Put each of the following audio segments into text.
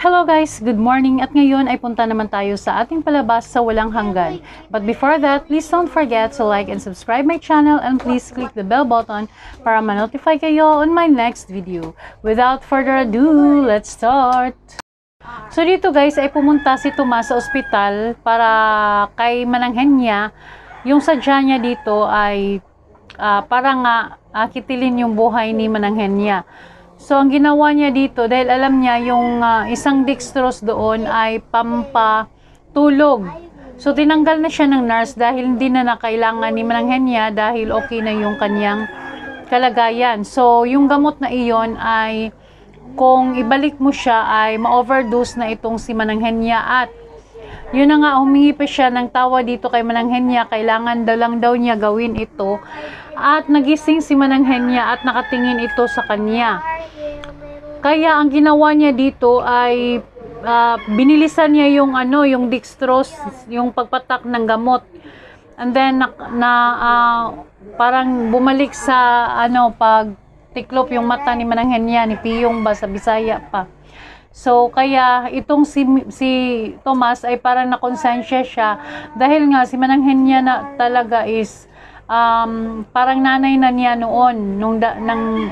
Hello guys, good morning at ngayon ay punta naman tayo sa ating palabas sa walang hanggan. But before that, please don't forget to like and subscribe my channel and please click the bell button para ma-notify kayo on my next video. Without further ado, let's start! So dito guys ay pumunta si Tomas sa ospital para kay mananghen niya. Yung sadya niya dito ay uh, para nga uh, kitilin yung buhay ni mananghen niya. So, ang ginawa niya dito, dahil alam niya yung uh, isang dextrose doon ay pampatulog. So, tinanggal na siya ng nurse dahil hindi na nakailangan ni mananghen niya dahil okay na yung kanyang kalagayan. So, yung gamot na iyon ay kung ibalik mo siya ay ma-overdose na itong si mananghen niya at yun na nga, humingi pa siya ng tawa dito kay Mananghen niya. Kailangan daw lang daw niya gawin ito. At nagising si Mananghen niya at nakatingin ito sa kanya. Kaya ang ginawa niya dito ay uh, binilisan niya yung ano, yung dextrose, yung pagpatak ng gamot. And then na, na uh, parang bumalik sa ano pag tiklop yung mata ni Mananghen niya, ni Piyong ba sa Bisaya pa. So, kaya itong si, si Thomas ay parang nakonsensya siya dahil nga si Mananghen niya na talaga is um, parang nanay na niya noon nung, da, nang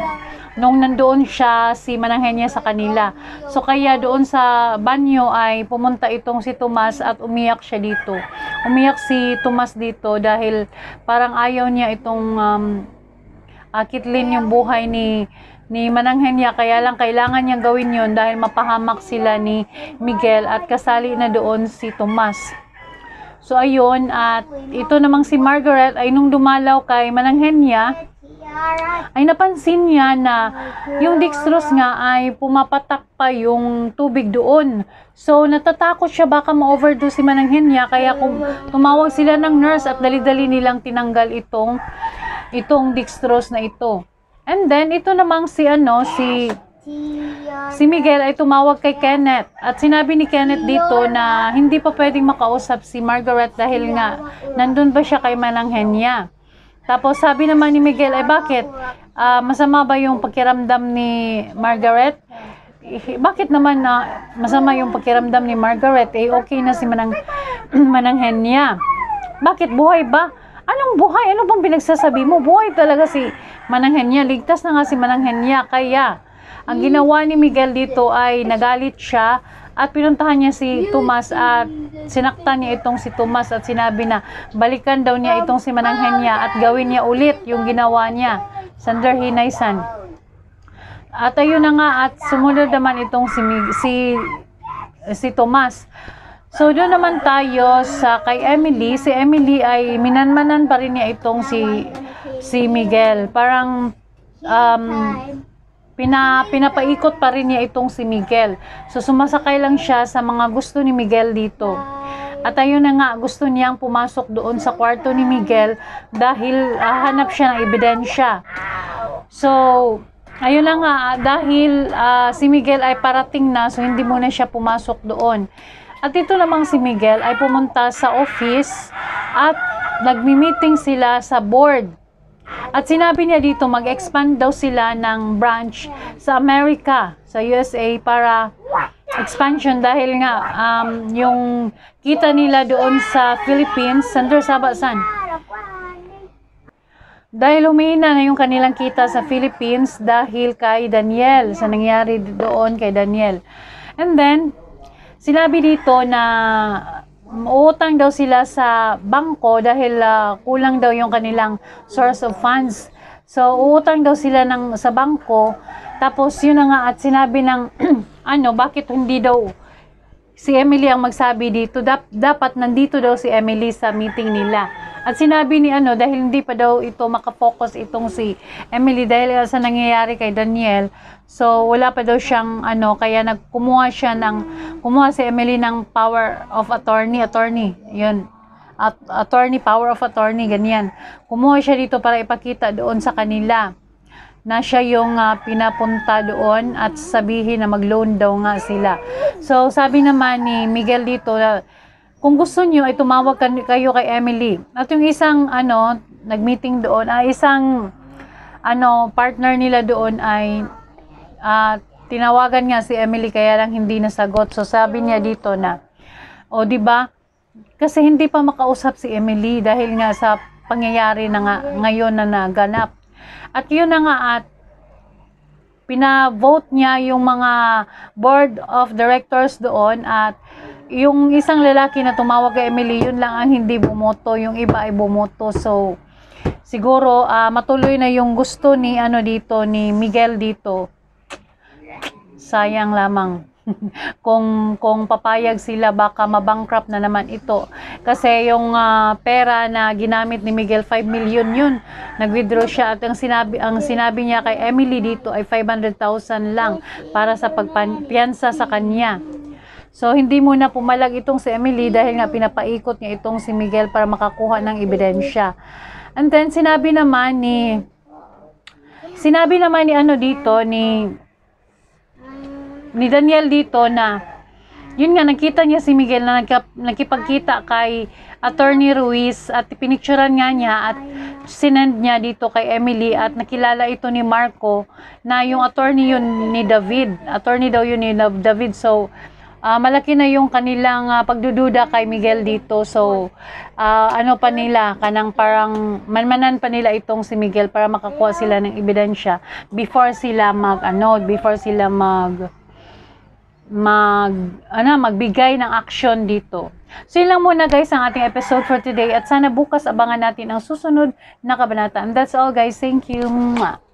nung nandoon siya si manahen niya sa kanila. So kaya doon sa banyo ay pumunta itong si Tomas at umiyak siya dito. Umiyak si Tomas dito dahil parang ayaw niya itong um, akitlin yung buhay ni ni Mananghen niya kaya lang kailangan niyang gawin yon dahil mapahamak sila ni Miguel at kasali na doon si Tomas. So ayun at ito namang si Margaret ay nung dumalaw kay Mananghenya ay napansin niya na yung dextrose nga ay pumapatak pa yung tubig doon. So, natatakot siya baka ma-overdose si Mananghen niya. Kaya kung tumawag sila ng nurse at dali-dali nilang tinanggal itong, itong dextrose na ito. And then, ito namang si ano, si Si Miguel ay tumawag kay Kenneth at sinabi ni Kenneth dito na hindi pa pwedeng makausap si Margaret dahil nga nandun ba siya kay Mananghenya. Tapos sabi naman ni Miguel, ay bakit? Uh, masama ba yung pakiramdam ni Margaret? Eh, eh, bakit naman na masama yung pakiramdam ni Margaret? Eh okay na si Manang Manang Henya. Bakit buhay ba? Anong buhay? Ano bang pinagsasabi mo? Buhay talaga si Manang Henya. Ligtas na nga si Manang Henya. Kaya ang ginawa ni Miguel dito ay nagalit siya at pinuntahan niya si Tomas at sinaktan niya itong si Tomas at sinabi na balikan daw niya itong si Mananghen niya at gawin niya ulit yung ginawa niya. Sander Hinaysan. At ayun na nga at sumunod naman itong si si si Tomas. So doon naman tayo sa kay Emily. Si Emily ay minanmanan pa rin niya itong si si Miguel. Parang um, Pina, pinapaikot pa rin niya itong si Miguel. So sumasakay lang siya sa mga gusto ni Miguel dito. At ayun na nga, gusto niyang pumasok doon sa kwarto ni Miguel dahil hahanap ah, siya ng ebidensya. So, ayun na nga, dahil uh, si Miguel ay parating na, so hindi muna siya pumasok doon. At ito namang si Miguel ay pumunta sa office at nagmi-meeting sila sa board at sinabi niya dito, mag-expand daw sila ng branch sa Amerika, sa USA, para expansion dahil nga um, yung kita nila doon sa Philippines, Senator Sabasan, dahil umihina na yung kanilang kita sa Philippines dahil kay Daniel, sa nangyari doon kay Daniel. And then, sinabi dito na Uutang daw sila sa bangko dahil uh, kulang daw yung kanilang source of funds. So, uutang daw sila ng, sa bangko. Tapos, yun na nga at sinabi ng, ano, bakit hindi daw si Emily ang magsabi dito. Dap, dapat nandito daw si Emily sa meeting nila. At sinabi ni ano, dahil hindi pa daw ito makapokus itong si Emily dahil sa nangyayari kay Daniel, so wala pa daw siyang ano, kaya nagkumuha siya ng, kumuha si Emily ng power of attorney, attorney, yun, at, attorney, power of attorney, ganyan. Kumuha siya dito para ipakita doon sa kanila na siya yung uh, pinapunta doon at sabihin na mag-loan daw nga sila. So, sabi naman ni Miguel dito, uh, kung gusto niyo ay tumawag kayo kay Emily. At yung isang ano, nagmeeting doon, ay ah, isang ano, partner nila doon ay uh, tinawagan nga si Emily kaya lang hindi nasagot. So sabi niya dito na, o oh, di ba? Kasi hindi pa makausap si Emily dahil nga sa pangyayari na nga, ngayon na naganap. At yun na nga at pina-vote niya yung mga board of directors doon at yung isang lalaki na tumawag kay Emily, yun lang ang hindi bumoto, yung iba ay bumoto. So, siguro uh, matuloy na yung gusto ni ano dito ni Miguel dito. Sayang lamang. kung kung papayag sila baka mabankrupt na naman ito kasi yung uh, pera na ginamit ni Miguel 5 million yun nagwithdraw siya at ang sinabi ang sinabi niya kay Emily dito ay 500,000 lang para sa pagpiyansa sa kanya So, hindi muna pumalag itong si Emily dahil nga pinapaikot niya itong si Miguel para makakuha ng ebidensya. And then, sinabi naman ni... Sinabi naman ni ano dito, ni... Ni Daniel dito na... Yun nga, nakita niya si Miguel na nagka, nakipagkita kay Attorney Ruiz at pinicturean nga niya at sinend niya dito kay Emily at nakilala ito ni Marco na yung attorney yun ni David. Attorney daw yun ni David. So, uh, malaki na yung kanilang uh, pagdududa kay Miguel dito. So, uh, ano pa nila, kanang parang manmanan pa nila itong si Miguel para makakuha sila ng ebidensya before sila mag, ano, before sila mag, mag, ano, magbigay ng action dito. So, yun lang muna guys ang ating episode for today at sana bukas abangan natin ang susunod na kabanata. And that's all guys. Thank you.